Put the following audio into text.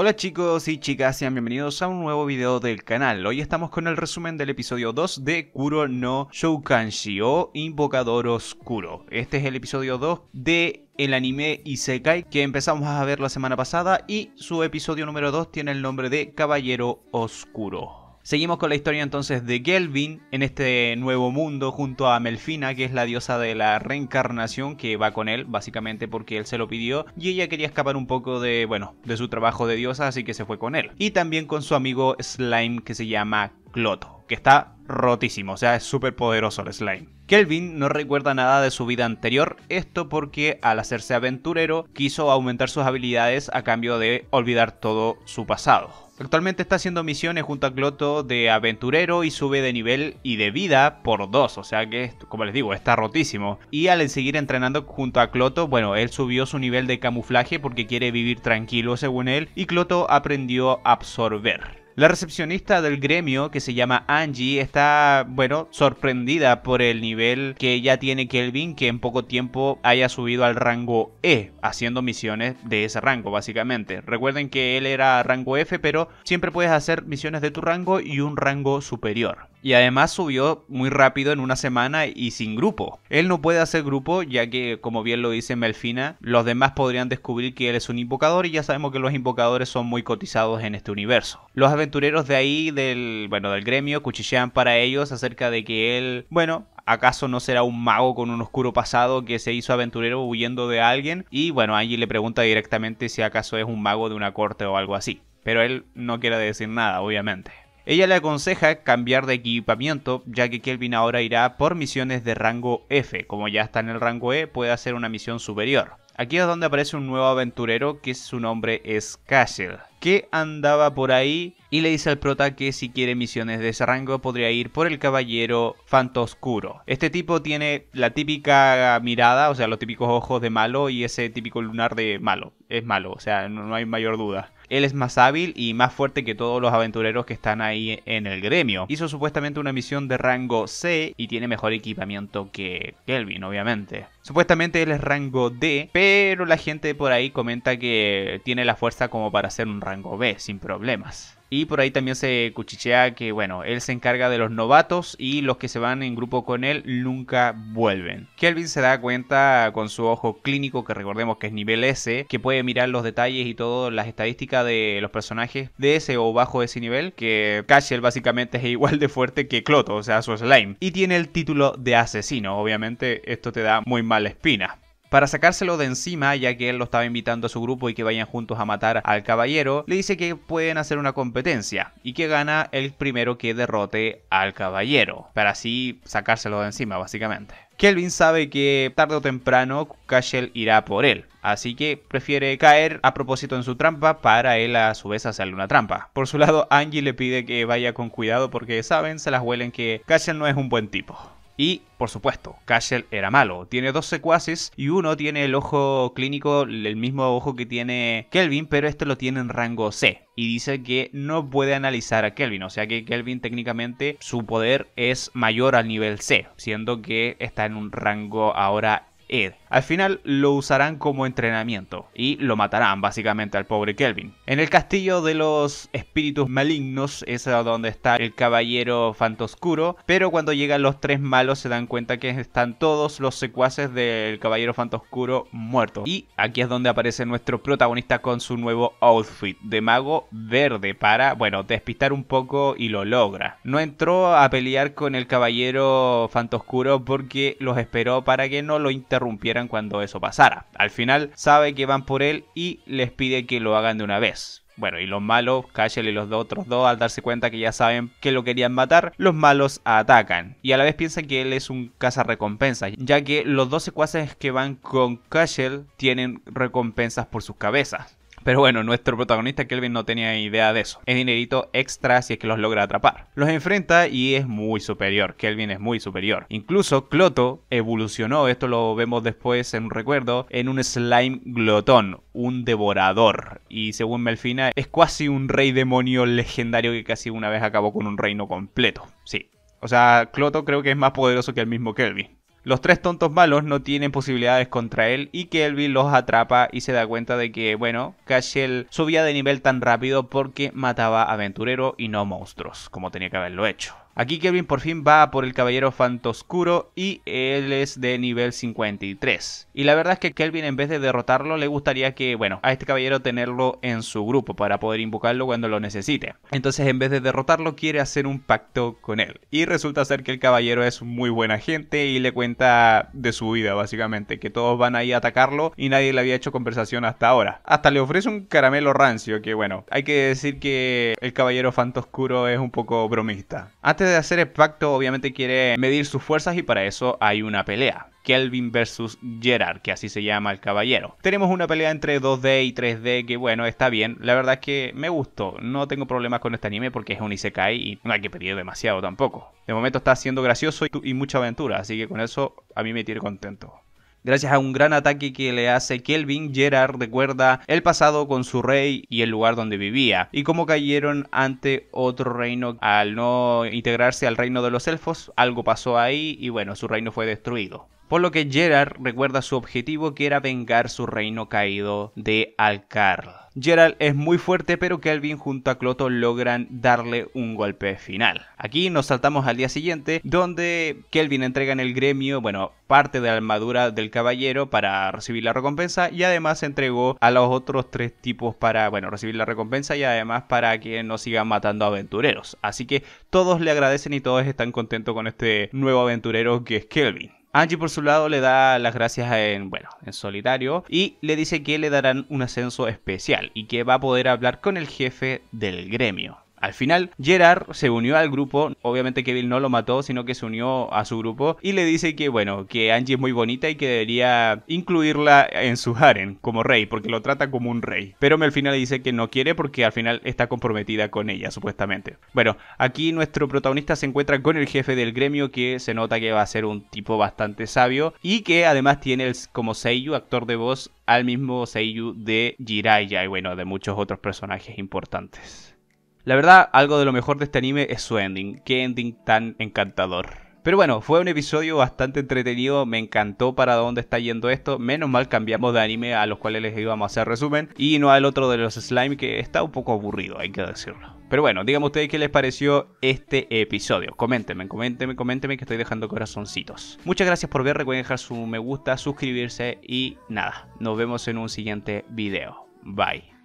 Hola chicos y chicas, sean bienvenidos a un nuevo video del canal. Hoy estamos con el resumen del episodio 2 de Kuro no Shoukanshi o Invocador Oscuro. Este es el episodio 2 de el anime Isekai que empezamos a ver la semana pasada y su episodio número 2 tiene el nombre de Caballero Oscuro. Seguimos con la historia entonces de Gelvin en este nuevo mundo junto a Melfina, que es la diosa de la reencarnación que va con él, básicamente porque él se lo pidió y ella quería escapar un poco de, bueno, de su trabajo de diosa, así que se fue con él. Y también con su amigo Slime que se llama Cloto, que está rotísimo, o sea, es súper poderoso el Slime. Kelvin no recuerda nada de su vida anterior, esto porque al hacerse aventurero quiso aumentar sus habilidades a cambio de olvidar todo su pasado. Actualmente está haciendo misiones junto a Cloto de aventurero y sube de nivel y de vida por dos, o sea que, como les digo, está rotísimo. Y al seguir entrenando junto a Cloto, bueno, él subió su nivel de camuflaje porque quiere vivir tranquilo según él y Cloto aprendió a absorber. La recepcionista del gremio, que se llama Angie, está, bueno, sorprendida por el nivel que ya tiene Kelvin, que en poco tiempo haya subido al rango E, haciendo misiones de ese rango, básicamente. Recuerden que él era rango F, pero siempre puedes hacer misiones de tu rango y un rango superior. Y además subió muy rápido en una semana y sin grupo. Él no puede hacer grupo ya que, como bien lo dice Melfina, los demás podrían descubrir que él es un invocador y ya sabemos que los invocadores son muy cotizados en este universo. Los aventureros de ahí, del, bueno, del gremio, cuchichean para ellos acerca de que él, bueno, ¿acaso no será un mago con un oscuro pasado que se hizo aventurero huyendo de alguien? Y bueno, Angie le pregunta directamente si acaso es un mago de una corte o algo así. Pero él no quiere decir nada, obviamente. Ella le aconseja cambiar de equipamiento, ya que Kelvin ahora irá por misiones de rango F. Como ya está en el rango E, puede hacer una misión superior. Aquí es donde aparece un nuevo aventurero que su nombre es Cashel que andaba por ahí y le dice al prota que si quiere misiones de ese rango podría ir por el caballero Fantoscuro. Este tipo tiene la típica mirada, o sea, los típicos ojos de malo y ese típico lunar de malo. Es malo, o sea, no hay mayor duda. Él es más hábil y más fuerte que todos los aventureros que están ahí en el gremio. Hizo supuestamente una misión de rango C y tiene mejor equipamiento que Kelvin, obviamente. Supuestamente él es rango D, pero la gente por ahí comenta que tiene la fuerza como para hacer un rango B sin problemas. Y por ahí también se cuchichea que, bueno, él se encarga de los novatos y los que se van en grupo con él nunca vuelven. Kelvin se da cuenta con su ojo clínico, que recordemos que es nivel S, que puede mirar los detalles y todas las estadísticas de los personajes de ese o bajo ese nivel, que Cashel básicamente es igual de fuerte que Cloto, o sea, su slime. Y tiene el título de asesino, obviamente esto te da muy mala espina. Para sacárselo de encima, ya que él lo estaba invitando a su grupo y que vayan juntos a matar al caballero, le dice que pueden hacer una competencia y que gana el primero que derrote al caballero, para así sacárselo de encima básicamente. Kelvin sabe que tarde o temprano Cashel irá por él, así que prefiere caer a propósito en su trampa para él a su vez hacerle una trampa. Por su lado, Angie le pide que vaya con cuidado porque saben, se las huelen que Cashel no es un buen tipo. Y, por supuesto, Cashel era malo. Tiene dos secuaces y uno tiene el ojo clínico, el mismo ojo que tiene Kelvin, pero este lo tiene en rango C. Y dice que no puede analizar a Kelvin, o sea que Kelvin técnicamente su poder es mayor al nivel C, siendo que está en un rango ahora E. Al final lo usarán como entrenamiento y lo matarán básicamente al pobre Kelvin. En el castillo de los espíritus malignos es donde está el caballero Fantoscuro, pero cuando llegan los tres malos se dan cuenta que están todos los secuaces del caballero Fantoscuro muertos. Y aquí es donde aparece nuestro protagonista con su nuevo outfit de mago verde para, bueno, despistar un poco y lo logra. No entró a pelear con el caballero Fantoscuro porque los esperó para que no lo interrumpieran cuando eso pasara. Al final sabe que van por él y les pide que lo hagan de una vez. Bueno, y los malos, Cashel y los dos, otros dos, al darse cuenta que ya saben que lo querían matar, los malos atacan. Y a la vez piensan que él es un cazarrecompensas, ya que los dos secuaces que van con Cashel tienen recompensas por sus cabezas. Pero bueno, nuestro protagonista Kelvin no tenía idea de eso. Es dinerito extra si es que los logra atrapar. Los enfrenta y es muy superior. Kelvin es muy superior. Incluso Cloto evolucionó, esto lo vemos después en un recuerdo, en un slime glotón, un devorador. Y según Melfina, es casi un rey demonio legendario que casi una vez acabó con un reino completo. Sí. O sea, Cloto creo que es más poderoso que el mismo Kelvin. Los tres tontos malos no tienen posibilidades contra él y Kelvin los atrapa y se da cuenta de que, bueno, Cashel subía de nivel tan rápido porque mataba aventurero y no monstruos, como tenía que haberlo hecho. Aquí Kelvin por fin va por el Caballero Fantoscuro y él es de nivel 53. Y la verdad es que Kelvin en vez de derrotarlo le gustaría que, bueno, a este caballero tenerlo en su grupo para poder invocarlo cuando lo necesite. Entonces en vez de derrotarlo quiere hacer un pacto con él. Y resulta ser que el caballero es muy buena gente y le cuenta de su vida básicamente, que todos van ahí a atacarlo y nadie le había hecho conversación hasta ahora. Hasta le ofrece un caramelo rancio que bueno, hay que decir que el caballero Fantoscuro es un poco bromista. Antes de hacer el pacto, obviamente quiere medir sus fuerzas y para eso hay una pelea. Kelvin versus Gerard, que así se llama el caballero. Tenemos una pelea entre 2D y 3D que bueno, está bien. La verdad es que me gustó. No tengo problemas con este anime porque es un Isekai y no hay que pedir demasiado tampoco. De momento está siendo gracioso y mucha aventura, así que con eso a mí me tiene contento. Gracias a un gran ataque que le hace Kelvin, Gerard recuerda el pasado con su rey y el lugar donde vivía, y cómo cayeron ante otro reino al no integrarse al reino de los elfos, algo pasó ahí y bueno, su reino fue destruido. Por lo que Gerard recuerda su objetivo que era vengar su reino caído de Alcarl. Gerald es muy fuerte, pero Kelvin junto a Cloto logran darle un golpe final. Aquí nos saltamos al día siguiente, donde Kelvin entrega en el gremio, bueno, parte de la armadura del caballero para recibir la recompensa y además entregó a los otros tres tipos para, bueno, recibir la recompensa y además para que no sigan matando aventureros. Así que todos le agradecen y todos están contentos con este nuevo aventurero que es Kelvin. Angie por su lado le da las gracias en, bueno, en solitario y le dice que le darán un ascenso especial y que va a poder hablar con el jefe del gremio. Al final, Gerard se unió al grupo. Obviamente, Kevin no lo mató, sino que se unió a su grupo y le dice que, bueno, que Angie es muy bonita y que debería incluirla en su harem como rey, porque lo trata como un rey. Pero al final dice que no quiere porque al final está comprometida con ella, supuestamente. Bueno, aquí nuestro protagonista se encuentra con el jefe del gremio, que se nota que va a ser un tipo bastante sabio y que además tiene como Seiyu, actor de voz, al mismo Seiyu de Jiraiya y bueno, de muchos otros personajes importantes. La verdad, algo de lo mejor de este anime es su ending. Qué ending tan encantador. Pero bueno, fue un episodio bastante entretenido, me encantó para dónde está yendo esto. Menos mal cambiamos de anime a los cuales les íbamos a hacer resumen y no al otro de los slime que está un poco aburrido, hay que decirlo. Pero bueno, díganme ustedes qué les pareció este episodio. Coméntenme, coméntenme, coméntenme que estoy dejando corazoncitos. Muchas gracias por ver, recuerden dejar su me gusta, suscribirse y nada, nos vemos en un siguiente video. Bye.